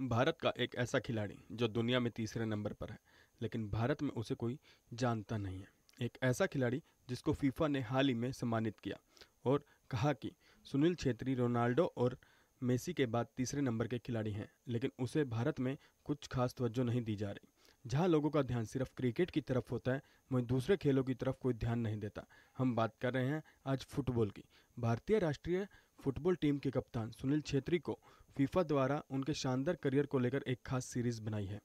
भारत का एक ऐसा खिलाड़ी जो दुनिया में तीसरे नंबर पर है लेकिन भारत में उसे कोई जानता नहीं है एक ऐसा खिलाड़ी जिसको फीफा ने हाल ही में सम्मानित किया और कहा कि सुनील छेत्री रोनाल्डो और मेसी के बाद तीसरे नंबर के खिलाड़ी हैं लेकिन उसे भारत में कुछ खास तवज्जो नहीं दी जा रही जहां लोगों का ध्यान सिर्फ क्रिकेट की तरफ होता है वहीं दूसरे खेलों की तरफ कोई ध्यान नहीं देता हम बात कर रहे हैं आज फुटबॉल की भारतीय राष्ट्रीय फुटबॉल टीम के कप्तान सुनील छेत्री को फीफा द्वारा उनके शानदार करियर को लेकर एक खास सीरीज बनाई है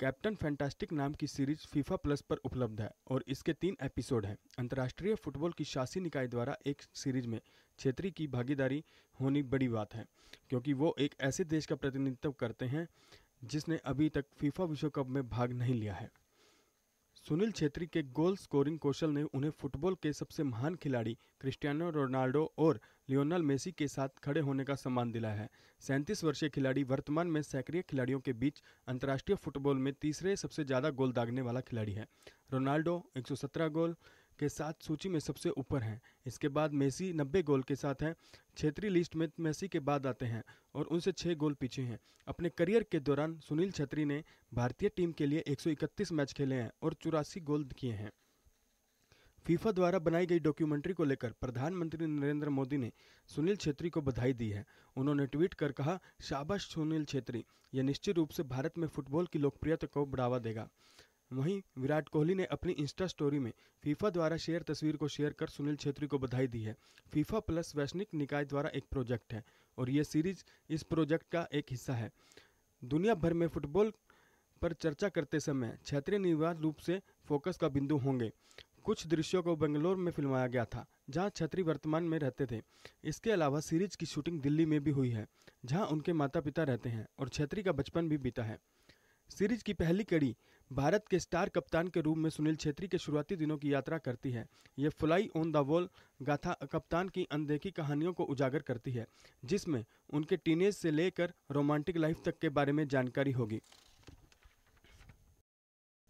कैप्टन फैंटास्टिक नाम की सीरीज फीफा प्लस पर उपलब्ध है और इसके तीन एपिसोड हैं अंतर्राष्ट्रीय फुटबॉल की शासी निकाय द्वारा एक सीरीज में छेत्री की भागीदारी होनी बड़ी बात है क्योंकि वो एक ऐसे देश का प्रतिनिधित्व करते हैं जिसने अभी तक फीफा विश्व कप में भाग नहीं लिया है सुनील छेत्री के गोल स्कोरिंग कौशल ने उन्हें फुटबॉल के सबसे महान खिलाड़ी क्रिस्टियानो रोनाल्डो और लियोनल मेसी के साथ खड़े होने का सम्मान दिलाया है सैंतीस वर्षीय खिलाड़ी वर्तमान में सक्रिय खिलाड़ियों के बीच अंतर्राष्ट्रीय फुटबॉल में तीसरे सबसे ज़्यादा गोल दागने वाला खिलाड़ी है रोनाल्डो एक गोल के साथ सूची में सबसे ऊपर हैं इसके बाद मेसी 90 गोल के साथ हैं क्षेत्रीय लिस्ट में मेसी के बाद आते हैं और उनसे छः गोल पीछे हैं अपने करियर के दौरान सुनील छत्री ने भारतीय टीम के लिए 131 मैच खेले हैं और चौरासी गोल किए हैं फीफा द्वारा बनाई गई डॉक्यूमेंट्री को लेकर प्रधानमंत्री नरेंद्र मोदी ने सुनील छेत्री को बधाई दी है उन्होंने ट्वीट कर कहा शाबाश सुनील छेत्री यह निश्चित रूप से भारत में फुटबॉल की लोकप्रियता को बढ़ावा देगा वहीं विराट कोहली ने अपनी इंस्टा स्टोरी में फीफा द्वारा शेयर तस्वीर को शेयर कर सुनील छेत्री को बधाई दी है फीफा प्लस वैश्विक निकाय द्वारा एक प्रोजेक्ट है और ये सीरीज इस प्रोजेक्ट का एक हिस्सा है दुनिया भर में फुटबॉल पर चर्चा करते समय क्षेत्रीय अनिवार्य रूप से फोकस का बिंदु होंगे कुछ दृश्यों को बेंगलोर में फिल्माया गया था जहां छत्री वर्तमान में रहते थे इसके अलावा सीरीज की शूटिंग दिल्ली में भी हुई है जहां उनके माता पिता रहते हैं और छत्री का बचपन भी बीता है सीरीज की पहली कड़ी भारत के स्टार कप्तान के रूप में सुनील छेत्री के शुरुआती दिनों की यात्रा करती है ये फ्लाई ऑन द वॉल गाथा कप्तान की अनदेखी कहानियों को उजागर करती है जिसमें उनके टीनेज से लेकर रोमांटिक लाइफ तक के बारे में जानकारी होगी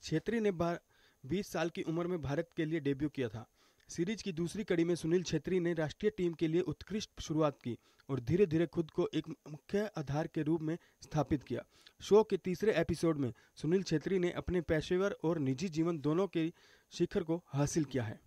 छेत्री ने बीस साल की उम्र में भारत के लिए डेब्यू किया था सीरीज की दूसरी कड़ी में सुनील छेत्री ने राष्ट्रीय टीम के लिए उत्कृष्ट शुरुआत की और धीरे धीरे खुद को एक मुख्य आधार के रूप में स्थापित किया शो के तीसरे एपिसोड में सुनील छेत्री ने अपने पेशेवर और निजी जीवन दोनों के शिखर को हासिल किया है